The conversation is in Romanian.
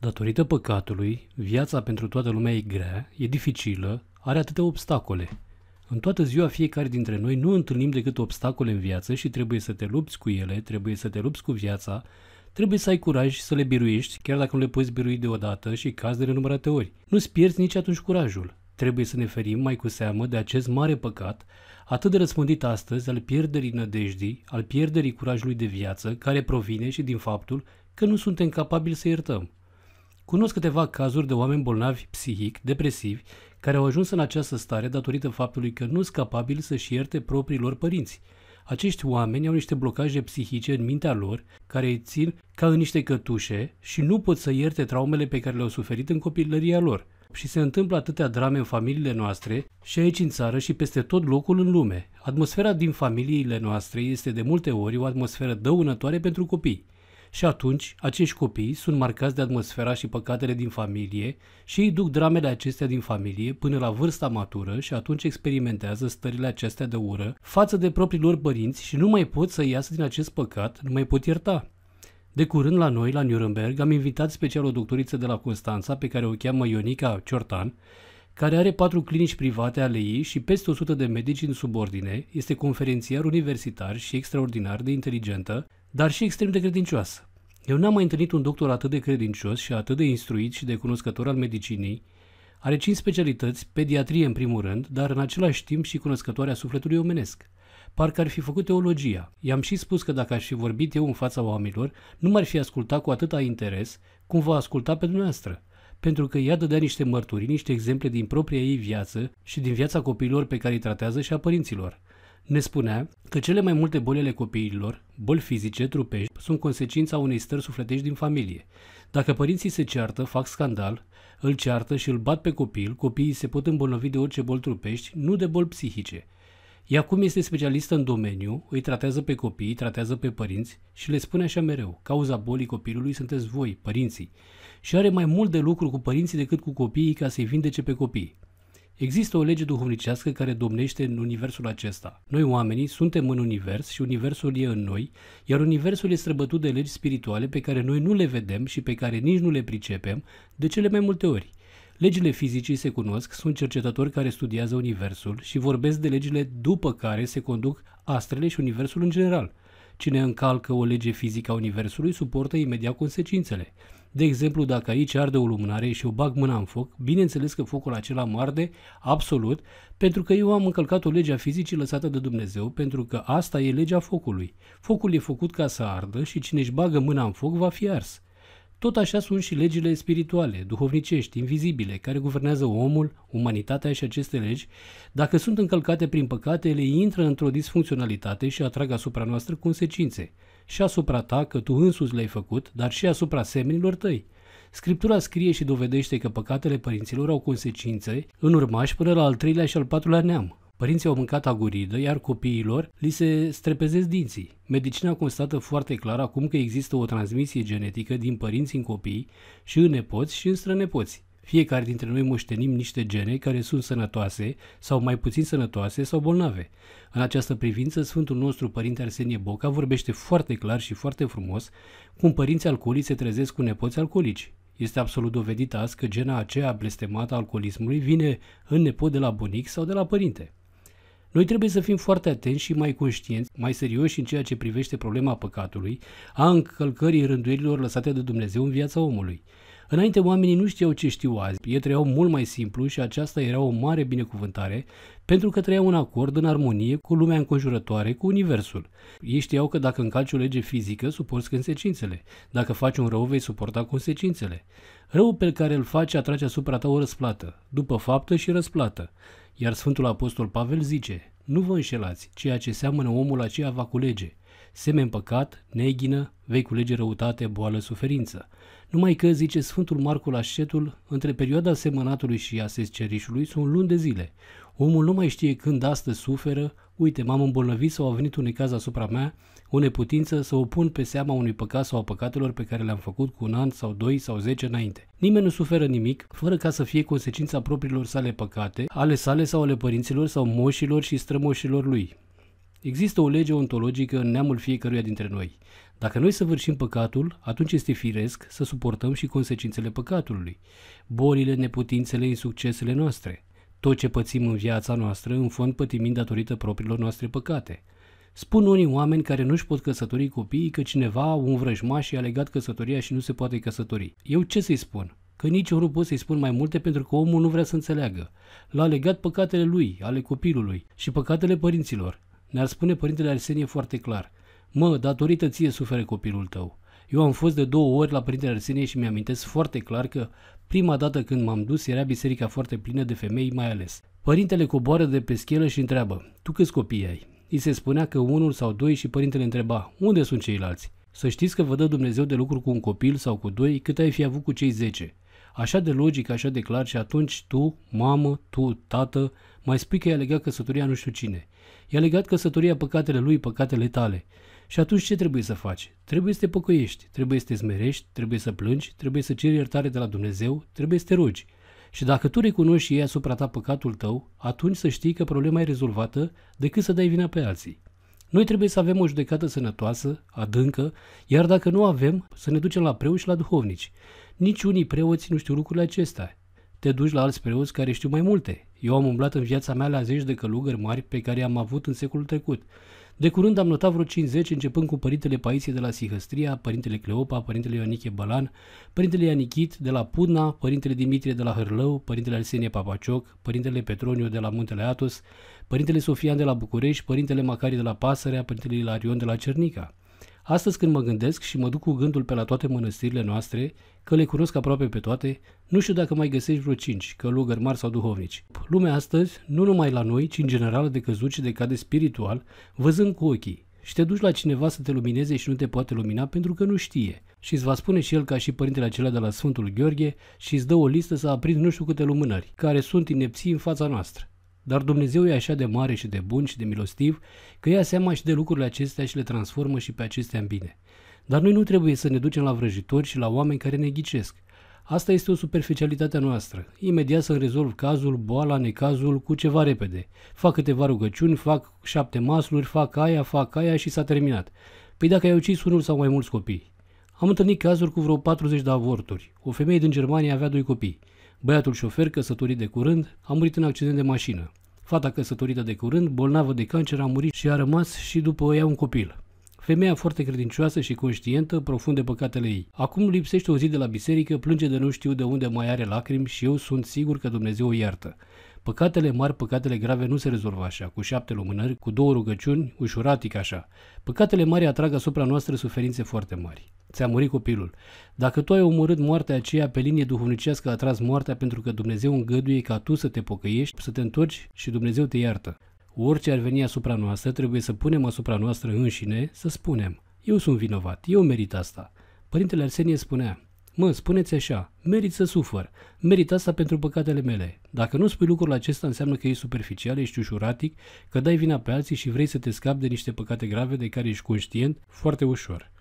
Datorită păcatului, viața pentru toată lumea e grea, e dificilă, are atâtea obstacole. În toată ziua fiecare dintre noi nu întâlnim decât obstacole în viață și trebuie să te lupți cu ele, trebuie să te lupți cu viața, trebuie să ai curaj să le biruiești, chiar dacă nu le poți birui deodată și cazi de renumărate ori. Nu-ți pierzi nici atunci curajul. Trebuie să ne ferim mai cu seamă de acest mare păcat, atât de răspândit astăzi, al pierderii nădejdii, al pierderii curajului de viață, care provine și din faptul că nu suntem capabili să iertăm. Cunosc câteva cazuri de oameni bolnavi psihic, depresivi, care au ajuns în această stare datorită faptului că nu sunt capabili să-și ierte propriilor părinți. Acești oameni au niște blocaje psihice în mintea lor, care îi țin ca în niște cătușe și nu pot să ierte traumele pe care le-au suferit în copilăria lor. Și se întâmplă atâtea drame în familiile noastre și aici în țară și peste tot locul în lume. Atmosfera din familiile noastre este de multe ori o atmosferă dăunătoare pentru copii. Și atunci, acești copii sunt marcați de atmosfera și păcatele din familie și îi duc dramele acestea din familie până la vârsta matură și atunci experimentează stările acestea de ură față de proprii lor părinți și nu mai pot să iasă din acest păcat, nu mai pot ierta. De curând la noi, la Nuremberg, am invitat special o doctoriță de la Constanța, pe care o cheamă Ionica Ciortan, care are patru clinici private ale ei și peste 100 de medici în subordine, este conferențiar universitar și extraordinar de inteligentă, dar și extrem de credincioasă. Eu n-am mai întâlnit un doctor atât de credincios și atât de instruit și de cunoscător al medicinii, are cinci specialități, pediatrie în primul rând, dar în același timp și cunoscătoarea sufletului omenesc. Parcă ar fi făcut teologia. I-am și spus că dacă aș fi vorbit eu în fața oamenilor, nu m-ar fi ascultat cu atâta interes cum va asculta pe dumneavoastră. Pentru că ea dădea niște mărturii, niște exemple din propria ei viață și din viața copiilor pe care îi tratează și a părinților ne spunea că cele mai multe boli ale copiilor, boli fizice, trupești, sunt consecința unei stări sufletești din familie. Dacă părinții se ceartă, fac scandal, îl ceartă și îl bat pe copil, copiii se pot îmbolnăvi de orice boli trupești, nu de boli psihice. Ea cum este specialistă în domeniu, îi tratează pe copii, îi tratează pe părinți și le spune așa mereu, cauza bolii copilului sunteți voi, părinții. Și are mai mult de lucru cu părinții decât cu copiii ca să-i vindece pe copii. Există o lege duhovnicească care domnește în universul acesta. Noi oamenii suntem în univers și universul e în noi, iar universul e străbătut de legi spirituale pe care noi nu le vedem și pe care nici nu le pricepem de cele mai multe ori. Legile fizicii se cunosc, sunt cercetători care studiază universul și vorbesc de legile după care se conduc astrele și universul în general. Cine încalcă o lege fizică a universului suportă imediat consecințele. De exemplu, dacă aici arde o lumânare și o bag mâna în foc, bineînțeles că focul acela mă arde absolut, pentru că eu am încălcat o lege a fizicii lăsată de Dumnezeu, pentru că asta e legea focului. Focul e făcut ca să ardă și cine își bagă mâna în foc va fi ars. Tot așa sunt și legile spirituale, duhovnicești, invizibile, care guvernează omul, umanitatea și aceste legi. Dacă sunt încălcate prin păcate, ele intră într-o disfuncționalitate și atrag asupra noastră consecințe și asupra ta că tu însuți le-ai făcut, dar și asupra semenilor tăi. Scriptura scrie și dovedește că păcatele părinților au consecințe în urmași până la al treilea și al patrulea neam. Părinții au mâncat aguridă, iar copiilor li se strepezesc dinții. Medicina constată foarte clar acum că există o transmisie genetică din părinți în copii și în nepoți și în strănepoți. Fiecare dintre noi moștenim niște gene care sunt sănătoase sau mai puțin sănătoase sau bolnave. În această privință, Sfântul nostru Părinte Arsenie Boca vorbește foarte clar și foarte frumos cum părinții alcoolici se trezesc cu nepoți alcoolici. Este absolut dovedit azi că gena aceea blestemată a alcoolismului vine în nepot de la bunic sau de la părinte. Noi trebuie să fim foarte atenți și mai conștienți, mai serioși în ceea ce privește problema păcatului, a încălcării rânduierilor lăsate de Dumnezeu în viața omului. Înainte oamenii nu știau ce știu azi, ei trăiau mult mai simplu și aceasta era o mare binecuvântare pentru că trăiau în acord, în armonie cu lumea înconjurătoare, cu universul. Ei știau că dacă încalci o lege fizică, suporți consecințele. Dacă faci un rău, vei suporta consecințele. Răul pe care îl faci atrage asupra ta o răsplată, după faptă și răsplată. Iar Sfântul Apostol Pavel zice, nu vă înșelați, ceea ce seamănă omul aceea va culege semen păcat, neghină, vei culege răutate, boală, suferință. Numai că, zice Sfântul Marcu Lascetul, între perioada semănatului și a sescerișului sunt luni de zile. Omul nu mai știe când astăzi suferă, uite, m-am îmbolnăvit sau a venit un caz asupra mea, o neputință să o pun pe seama unui păcat sau a păcatelor pe care le-am făcut cu un an sau doi sau zece înainte. Nimeni nu suferă nimic, fără ca să fie consecința propriilor sale păcate, ale sale sau ale părinților sau moșilor și strămoșilor lui. Există o lege ontologică în neamul fiecăruia dintre noi. Dacă noi săvârșim păcatul, atunci este firesc să suportăm și consecințele păcatului, bolile, neputințele, insuccesele noastre. Tot ce pățim în viața noastră, în fond pătimind datorită propriilor noastre păcate. Spun unii oameni care nu-și pot căsători copiii că cineva, un vrăjmaș, i-a legat căsătoria și nu se poate căsători. Eu ce să-i spun? Că nici eu nu pot să-i spun mai multe pentru că omul nu vrea să înțeleagă. L-a legat păcatele lui, ale copilului și păcatele părinților. Ne-ar spune părintele Arsenie foarte clar, mă, datorită ție suferă copilul tău. Eu am fost de două ori la Părintele Arsenie și mi-amintesc foarte clar că prima dată când m-am dus era biserica foarte plină de femei mai ales. Părintele coboară de pe schelă și întreabă, tu câți copii ai? Îi se spunea că unul sau doi și părintele întreba, unde sunt ceilalți? Să știți că vă dă Dumnezeu de lucru cu un copil sau cu doi cât ai fi avut cu cei zece așa de logic, așa de clar și atunci tu, mamă, tu, tată, mai spui că e legat căsătoria nu știu cine. e legat căsătoria păcatele lui, păcatele tale. Și atunci ce trebuie să faci? Trebuie să te păcăiești, trebuie să te smerești, trebuie să plângi, trebuie să ceri iertare de la Dumnezeu, trebuie să te rogi. Și dacă tu recunoști ei asupra ta păcatul tău, atunci să știi că problema e rezolvată decât să dai vina pe alții. Noi trebuie să avem o judecată sănătoasă, adâncă, iar dacă nu avem, să ne ducem la preoți și la duhovnici. Nici unii preoți nu știu lucrurile acestea. Te duci la alți preoți care știu mai multe. Eu am umblat în viața mea la zeci de călugări mari pe care i-am avut în secolul trecut. De curând am notat vreo 50, începând cu Părintele Paisie de la Sihăstria, Părintele Cleopa, Părintele Ioniche Balan, Părintele Ianichit de la Pudna, Părintele Dimitrie de la Hârlău, Părintele Arsenie Papacioc, Părintele Petroniu de la Muntele Atos, Părintele Sofian de la București, Părintele Macari de la Pasărea, Părintele Ilarion de la Cernica. Astăzi când mă gândesc și mă duc cu gândul pe la toate mănăstirile noastre, că le cunosc aproape pe toate, nu știu dacă mai găsești vreo cinci, călugări mari sau duhovnici. Lumea astăzi, nu numai la noi, ci în general de căzut și de cade spiritual, văzând cu ochii. Și te duci la cineva să te lumineze și nu te poate lumina pentru că nu știe. Și îți va spune și el ca și părintele acela de la Sfântul Gheorghe și îți dă o listă să aprinzi nu știu câte lumânări, care sunt inepții în fața noastră. Dar Dumnezeu e așa de mare și de bun și de milostiv că ia seama și de lucrurile acestea și le transformă și pe acestea în bine. Dar noi nu trebuie să ne ducem la vrăjitori și la oameni care ne ghicesc. Asta este o superficialitate noastră. Imediat să rezolv cazul, boala, necazul cu ceva repede. Fac câteva rugăciuni, fac șapte masluri, fac aia, fac aia și s-a terminat. Păi dacă ai ucis unul sau mai mulți copii. Am întâlnit cazuri cu vreo 40 de avorturi. O femeie din Germania avea doi copii. Băiatul șofer, căsătorit de curând, a murit în accident de mașină. Fata căsătorită de curând, bolnavă de cancer, a murit și a rămas și după ea un copil. Femeia foarte credincioasă și conștientă, profund de păcatele ei. Acum lipsește o zi de la biserică, plânge de nu știu de unde mai are lacrimi și eu sunt sigur că Dumnezeu o iartă. Păcatele mari, păcatele grave nu se rezolvă așa, cu șapte lumânări, cu două rugăciuni, ușuratic așa. Păcatele mari atrag asupra noastră suferințe foarte mari ți-a murit copilul. Dacă tu ai omorât moartea aceea pe linie duhovnicească, a tras moartea pentru că Dumnezeu îngăduie ca tu să te pocăiești, să te întorci și Dumnezeu te iartă. Orice ar veni asupra noastră, trebuie să punem asupra noastră înșine, să spunem, eu sunt vinovat, eu merit asta. Părintele Arsenie spunea, mă, spuneți așa, merit să sufăr, merit asta pentru păcatele mele. Dacă nu spui lucrul acesta, înseamnă că ești superficial, ești ușuratic, că dai vina pe alții și vrei să te scapi de niște păcate grave de care ești conștient foarte ușor.